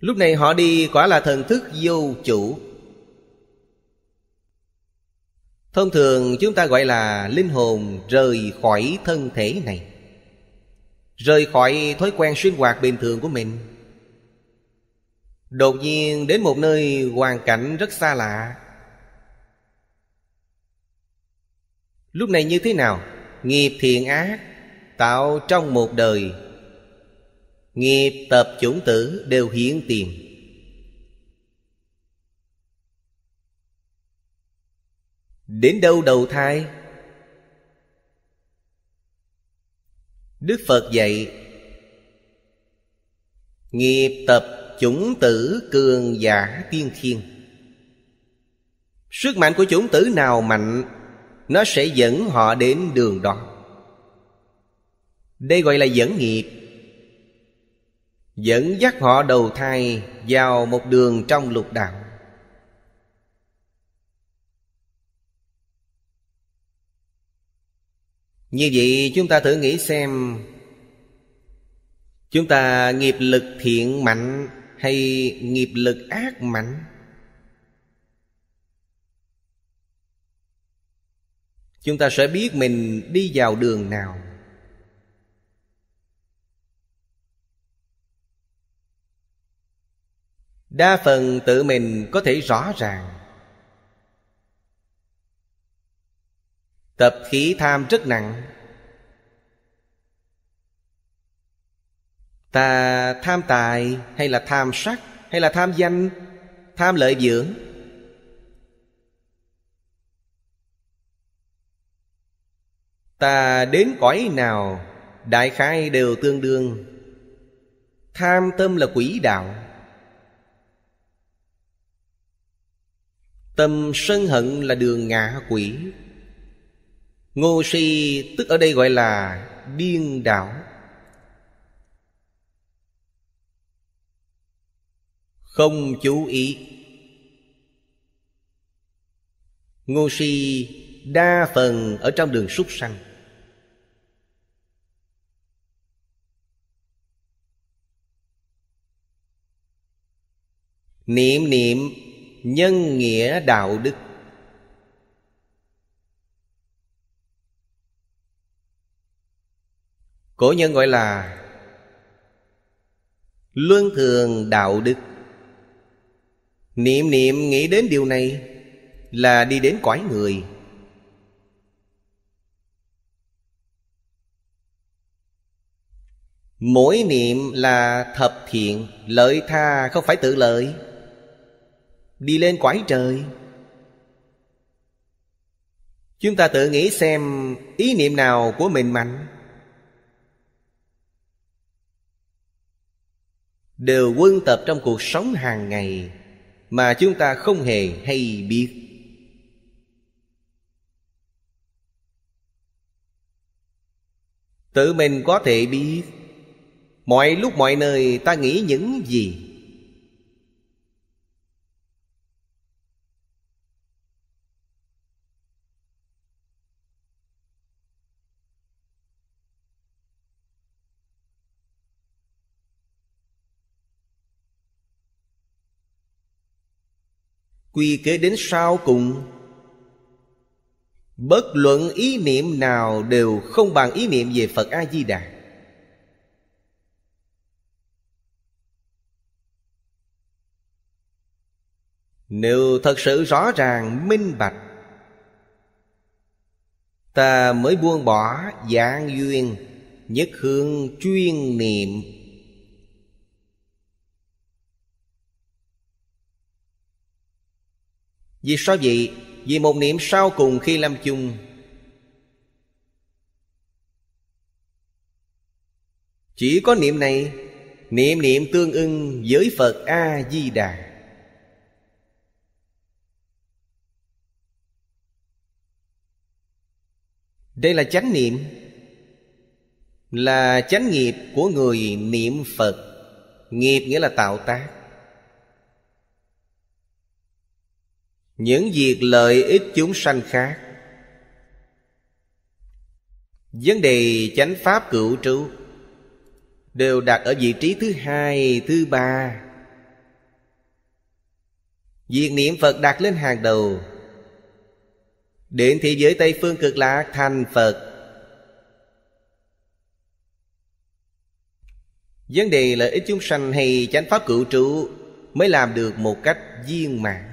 Lúc này họ đi quả là thần thức vô chủ Thông thường chúng ta gọi là linh hồn rời khỏi thân thể này Rời khỏi thói quen sinh hoạt bình thường của mình Đột nhiên đến một nơi hoàn cảnh rất xa lạ Lúc này như thế nào? Nghiệp thiện ác Tạo trong một đời Nghiệp tập chủng tử đều hiến tiền Đến đâu đầu thai Đức Phật dạy Nghiệp tập chủng tử cường giả tiên thiên Sức mạnh của chủng tử nào mạnh Nó sẽ dẫn họ đến đường đó Đây gọi là dẫn nghiệp dẫn dắt họ đầu thai vào một đường trong lục đạo như vậy chúng ta thử nghĩ xem chúng ta nghiệp lực thiện mạnh hay nghiệp lực ác mạnh chúng ta sẽ biết mình đi vào đường nào đa phần tự mình có thể rõ ràng tập khí tham rất nặng ta tham tài hay là tham sắc hay là tham danh tham lợi dưỡng ta đến cõi nào đại khai đều tương đương tham tâm là quỷ đạo Tâm sân hận là đường ngạ quỷ Ngô si tức ở đây gọi là điên đảo Không chú ý Ngô si đa phần ở trong đường súc sanh Niệm niệm nhân nghĩa đạo đức cổ nhân gọi là luân thường đạo đức niệm niệm nghĩ đến điều này là đi đến cõi người mỗi niệm là thập thiện lợi tha không phải tự lợi đi lên quái trời chúng ta tự nghĩ xem ý niệm nào của mình mạnh đều quân tập trong cuộc sống hàng ngày mà chúng ta không hề hay biết tự mình có thể biết mọi lúc mọi nơi ta nghĩ những gì quy kế đến sau cùng bất luận ý niệm nào đều không bằng ý niệm về phật a di đà nếu thật sự rõ ràng minh bạch ta mới buông bỏ dạng duyên nhất hương chuyên niệm Vì sao vậy? Vì một niệm sau cùng khi làm chung Chỉ có niệm này Niệm niệm tương ưng với Phật A-di-đà Đây là chánh niệm Là chánh nghiệp của người niệm Phật Nghiệp nghĩa là tạo tác những việc lợi ích chúng sanh khác vấn đề chánh pháp cựu trụ đều đặt ở vị trí thứ hai thứ ba việc niệm phật đặt lên hàng đầu đến thế giới tây phương cực lạc thành phật vấn đề lợi ích chúng sanh hay chánh pháp cựu trụ mới làm được một cách viên mãn